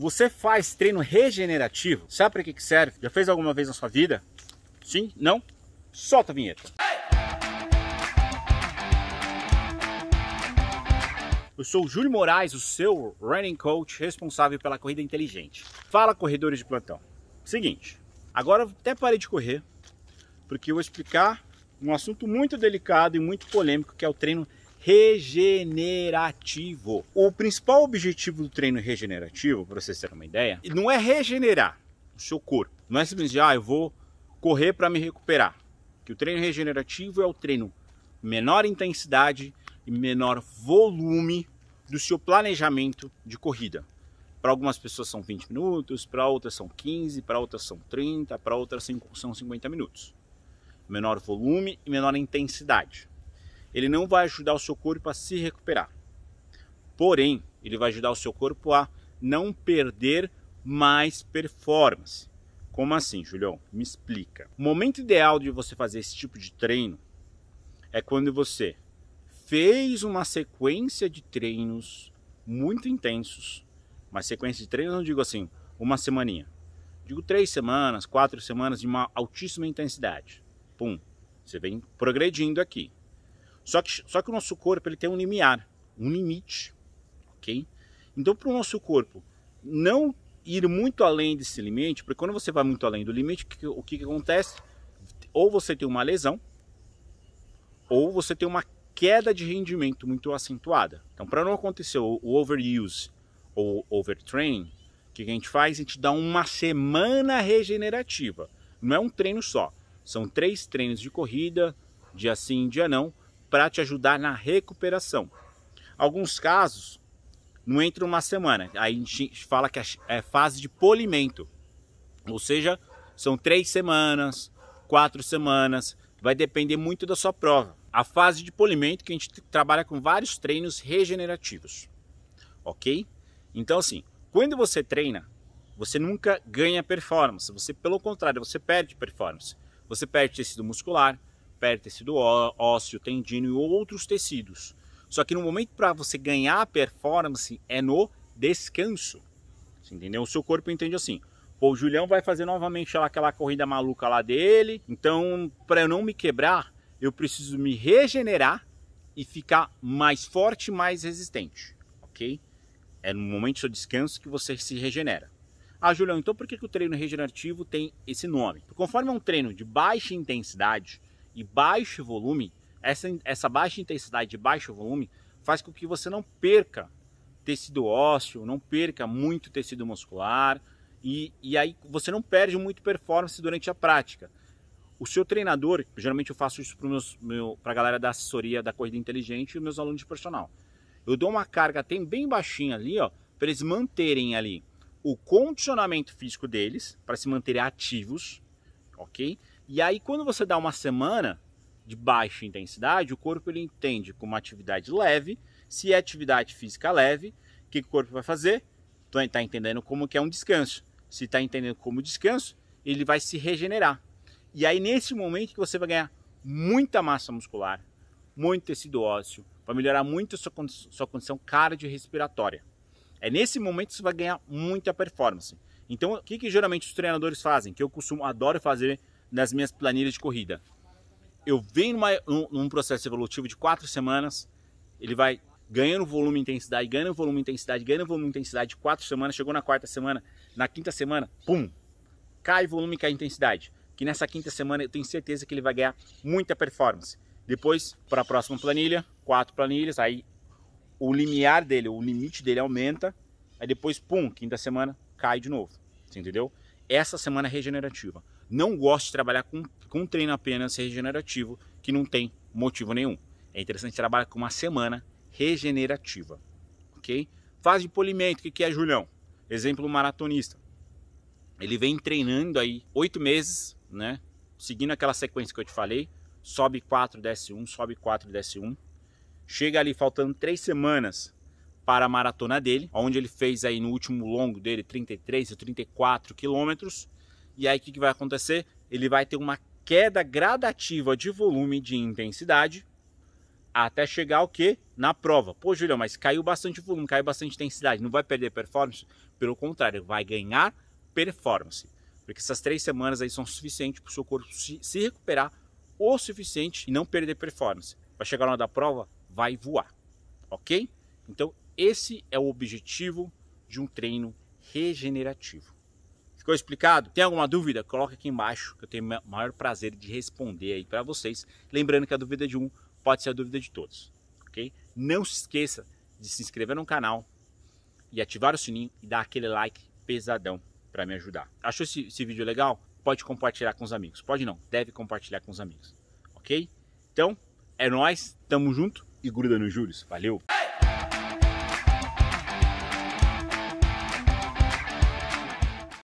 Você faz treino regenerativo? Sabe para que, que serve? Já fez alguma vez na sua vida? Sim? Não? Solta a vinheta. Eu sou o Júlio Moraes, o seu running coach responsável pela corrida inteligente. Fala, corredores de plantão. Seguinte, agora até parei de correr, porque eu vou explicar um assunto muito delicado e muito polêmico que é o treino regenerativo. O principal objetivo do treino regenerativo, para vocês terem uma ideia, não é regenerar o seu corpo. Não é simplesmente, ah, eu vou correr para me recuperar. Que o treino regenerativo é o treino menor intensidade e menor volume do seu planejamento de corrida. Para algumas pessoas são 20 minutos, para outras são 15, para outras são 30, para outras são 50 minutos. Menor volume e menor intensidade ele não vai ajudar o seu corpo a se recuperar. Porém, ele vai ajudar o seu corpo a não perder mais performance. Como assim, Julião? Me explica. O momento ideal de você fazer esse tipo de treino é quando você fez uma sequência de treinos muito intensos, mas sequência de treinos não digo assim, uma semaninha. Digo três semanas, quatro semanas de uma altíssima intensidade. Pum, você vem progredindo aqui. Só que, só que o nosso corpo ele tem um limiar, um limite, ok? Então, para o nosso corpo não ir muito além desse limite, porque quando você vai muito além do limite, o que, o que acontece? Ou você tem uma lesão, ou você tem uma queda de rendimento muito acentuada. Então, para não acontecer o overuse ou overtraining, o que a gente faz? A gente dá uma semana regenerativa. Não é um treino só. São três treinos de corrida, dia sim, dia não, para te ajudar na recuperação. Alguns casos não entra uma semana, aí a gente fala que é, é fase de polimento, ou seja, são três semanas, quatro semanas, vai depender muito da sua prova. A fase de polimento que a gente trabalha com vários treinos regenerativos, ok? Então assim, quando você treina, você nunca ganha performance, você pelo contrário, você perde performance. Você perde tecido muscular, pele, tecido ósseo, tendino e outros tecidos. Só que no momento para você ganhar performance é no descanso. Você entendeu? O seu corpo entende assim. Pô, o Julião vai fazer novamente aquela corrida maluca lá dele. Então, para eu não me quebrar, eu preciso me regenerar e ficar mais forte, mais resistente, ok? É no momento do seu descanso que você se regenera. Ah, Julião, então por que, que o treino regenerativo tem esse nome? conforme é um treino de baixa intensidade, e baixo volume, essa, essa baixa intensidade e baixo volume faz com que você não perca tecido ósseo, não perca muito tecido muscular e, e aí você não perde muito performance durante a prática. O seu treinador, geralmente eu faço isso para meu, a galera da assessoria da corrida inteligente e meus alunos de personal. Eu dou uma carga tem bem baixinha ali, ó, para eles manterem ali o condicionamento físico deles, para se manterem ativos, ok? E aí quando você dá uma semana de baixa intensidade, o corpo ele entende como atividade leve, se é atividade física leve, o que, o corpo vai fazer? está entendendo como que é um descanso. Se está entendendo como descanso, ele vai se regenerar. E aí nesse momento que você vai ganhar muita massa muscular, muito tecido ósseo, vai melhorar muito sua sua, sua condição cardiorrespiratória. É nesse momento que você vai ganhar muita performance. Então, o que, que geralmente os treinadores fazem? Que eu costumo, adoro fazer nas minhas planilhas de corrida. Eu venho numa, num, num processo evolutivo de quatro semanas, ele vai ganhando volume intensidade, ganhando volume intensidade, ganhando volume intensidade, quatro semanas, chegou na quarta semana, na quinta semana, pum, cai volume, e cai intensidade. Que nessa quinta semana eu tenho certeza que ele vai ganhar muita performance. Depois, para a próxima planilha, quatro planilhas, aí o limiar dele, o limite dele aumenta, aí depois, pum, quinta semana, cai de novo, você entendeu? Essa semana é regenerativa não gosto de trabalhar com, com um treino apenas regenerativo, que não tem motivo nenhum. É interessante trabalhar com uma semana regenerativa, ok? Fase de polimento, o que, é, Julião? Exemplo maratonista. Ele vem treinando aí oito meses, né? Seguindo aquela sequência que eu te falei, sobe 4, desce 1, sobe 4, desce 1. Chega ali faltando três semanas para a maratona dele, onde ele fez aí no último longo dele 33 ou 34 quilômetros e aí o que, que vai acontecer? Ele vai ter uma queda gradativa de volume de intensidade até chegar o que? Na prova. Pô, Julião, mas caiu bastante volume, caiu bastante intensidade, não vai perder performance? Pelo contrário, vai ganhar performance. Porque essas três semanas aí são suficientes para o seu corpo se recuperar o suficiente e não perder performance. Vai chegar na hora da prova, vai voar, ok? Então, esse é o objetivo de um treino regenerativo. Ficou explicado? Tem alguma dúvida? Coloca aqui embaixo, que eu tenho o maior prazer de responder aí para vocês. Lembrando que a dúvida de um pode ser a dúvida de todos, ok? Não se esqueça de se inscrever no canal e ativar o sininho e dar aquele like pesadão para me ajudar. Achou esse, esse vídeo legal? Pode compartilhar com os amigos. Pode não, deve compartilhar com os amigos, ok? Então, é nós, tamo junto e gruda nos juros. Valeu!